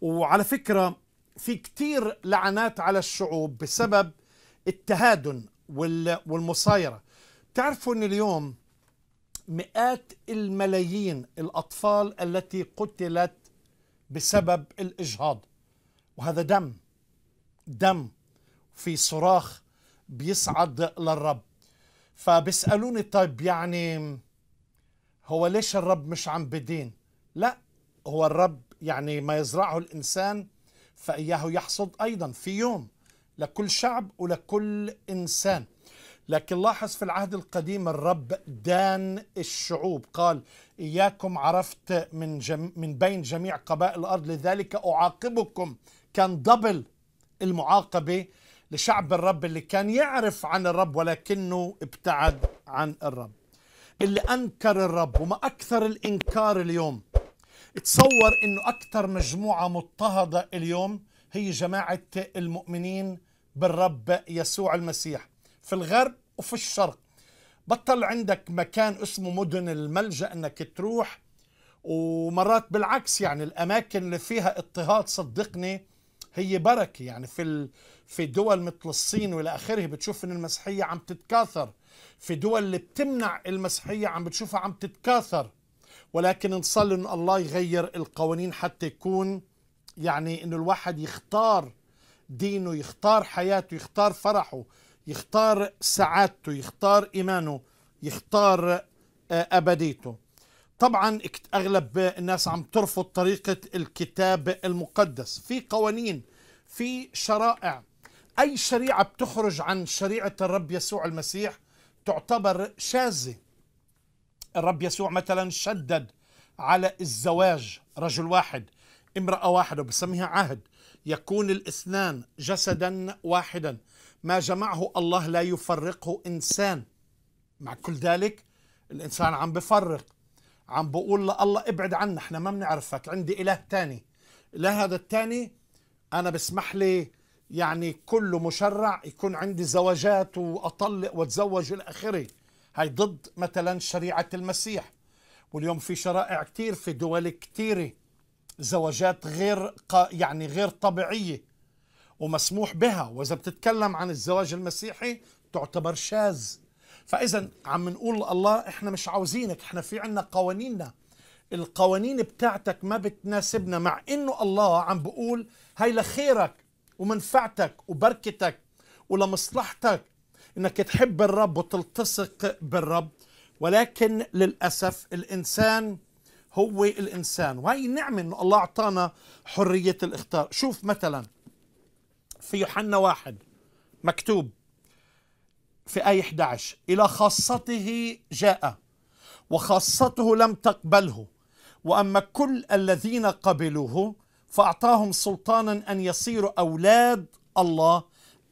وعلى فكرة في كتير لعنات على الشعوب بسبب التهادن والمصايرة تعرفوا أن اليوم مئات الملايين الأطفال التي قتلت بسبب الإجهاض وهذا دم دم في صراخ بيصعد للرب فبيسألوني طيب يعني هو ليش الرب مش عم بدين لا هو الرب يعني ما يزرعه الإنسان فإياه يحصد أيضا في يوم لكل شعب ولكل إنسان لكن لاحظ في العهد القديم الرب دان الشعوب قال إياكم عرفت من, جم من بين جميع قبائل الأرض لذلك أعاقبكم كان دبل المعاقبة لشعب الرب اللي كان يعرف عن الرب ولكنه ابتعد عن الرب اللي أنكر الرب وما أكثر الإنكار اليوم تصور انه اكثر مجموعه مضطهده اليوم هي جماعه المؤمنين بالرب يسوع المسيح في الغرب وفي الشرق بطل عندك مكان اسمه مدن الملجا انك تروح ومرات بالعكس يعني الاماكن اللي فيها اضطهاد صدقني هي بركه يعني في ال... في دول مثل الصين والى اخره بتشوف ان المسيحيه عم تتكاثر في دول اللي بتمنع المسيحيه عم بتشوفها عم تتكاثر ولكن نصلي ان الله يغير القوانين حتى يكون يعني انه الواحد يختار دينه يختار حياته يختار فرحه يختار سعادته يختار ايمانه يختار آه، ابديته طبعا اغلب الناس عم ترفض طريقه الكتاب المقدس في قوانين في شرائع اي شريعه بتخرج عن شريعه الرب يسوع المسيح تعتبر شاذه الرب يسوع مثلا شدد على الزواج رجل واحد امرأة واحدة بسميها عهد يكون الاثنان جسدا واحدا ما جمعه الله لا يفرقه إنسان مع كل ذلك الإنسان عم بفرق عم بقول الله ابعد عنا احنا ما بنعرفك عندي إله تاني لا هذا التاني أنا بسمح لي يعني كله مشرع يكون عندي زواجات وأطلق وأتزوج إلى آخره هاي ضد مثلا شريعة المسيح واليوم في شرائع كتير في دول كتيرة زواجات غير يعني غير طبيعية ومسموح بها وإذا بتتكلم عن الزواج المسيحي تعتبر شاذ فإذا عم نقول الله إحنا مش عاوزينك إحنا في عنا قوانيننا القوانين بتاعتك ما بتناسبنا مع إنه الله عم بقول هاي لخيرك ومنفعتك وبركتك ولمصلحتك انك تحب الرب وتلتصق بالرب ولكن للاسف الانسان هو الانسان وهي نعمه انه الله اعطانا حريه الاختيار شوف مثلا في يوحنا واحد مكتوب في آية 11 إلى خاصته جاء وخاصته لم تقبله وأما كل الذين قبلوه فأعطاهم سلطانا أن يصيروا أولاد الله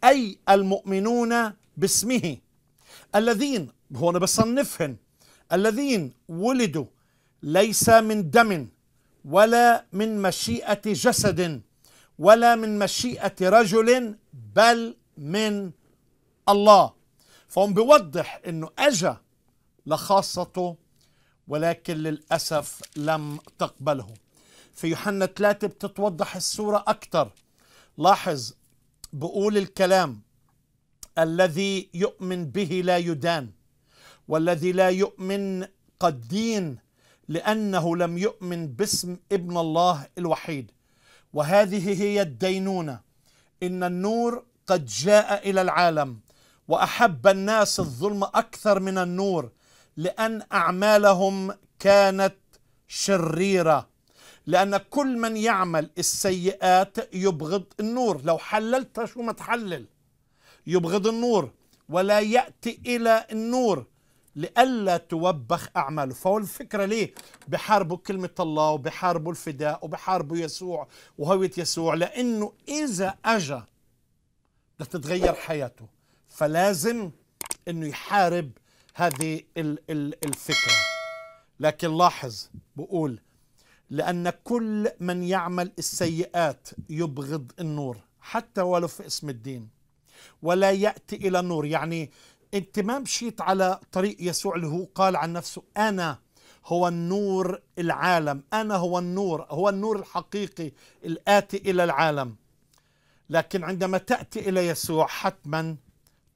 أي المؤمنون باسمه الذين هو أنا بصنفهم الذين ولدوا ليس من دم ولا من مشيئة جسد ولا من مشيئة رجل بل من الله فهم بيوضح أنه أجا لخاصته ولكن للأسف لم تقبله في يوحنا 3 بتتوضح الصورة أكثر لاحظ بقول الكلام الذي يؤمن به لا يدان والذي لا يؤمن قد دين لأنه لم يؤمن باسم ابن الله الوحيد وهذه هي الدينونة إن النور قد جاء إلى العالم وأحب الناس الظلم أكثر من النور لأن أعمالهم كانت شريرة لأن كل من يعمل السيئات يبغض النور لو حللت شو ما تحلل يبغض النور ولا يأتي إلى النور لئلا توبخ أعماله فهو الفكرة ليه بحاربوا كلمة الله وبحاربوا الفداء وبحاربوا يسوع وهوية يسوع لأنه إذا أجا لتتغير حياته فلازم أنه يحارب هذه الفكرة لكن لاحظ بقول لأن كل من يعمل السيئات يبغض النور حتى ولو في اسم الدين ولا يأتي إلى النور يعني أنت ما مشيت على طريق يسوع اللي هو قال عن نفسه أنا هو النور العالم أنا هو النور هو النور الحقيقي الآتي إلى العالم لكن عندما تأتي إلى يسوع حتما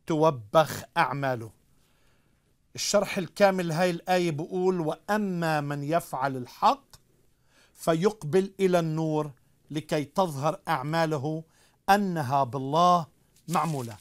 توبخ أعماله الشرح الكامل هاي الآية بقول وأما من يفعل الحق فيقبل إلى النور لكي تظهر أعماله أنها بالله معموله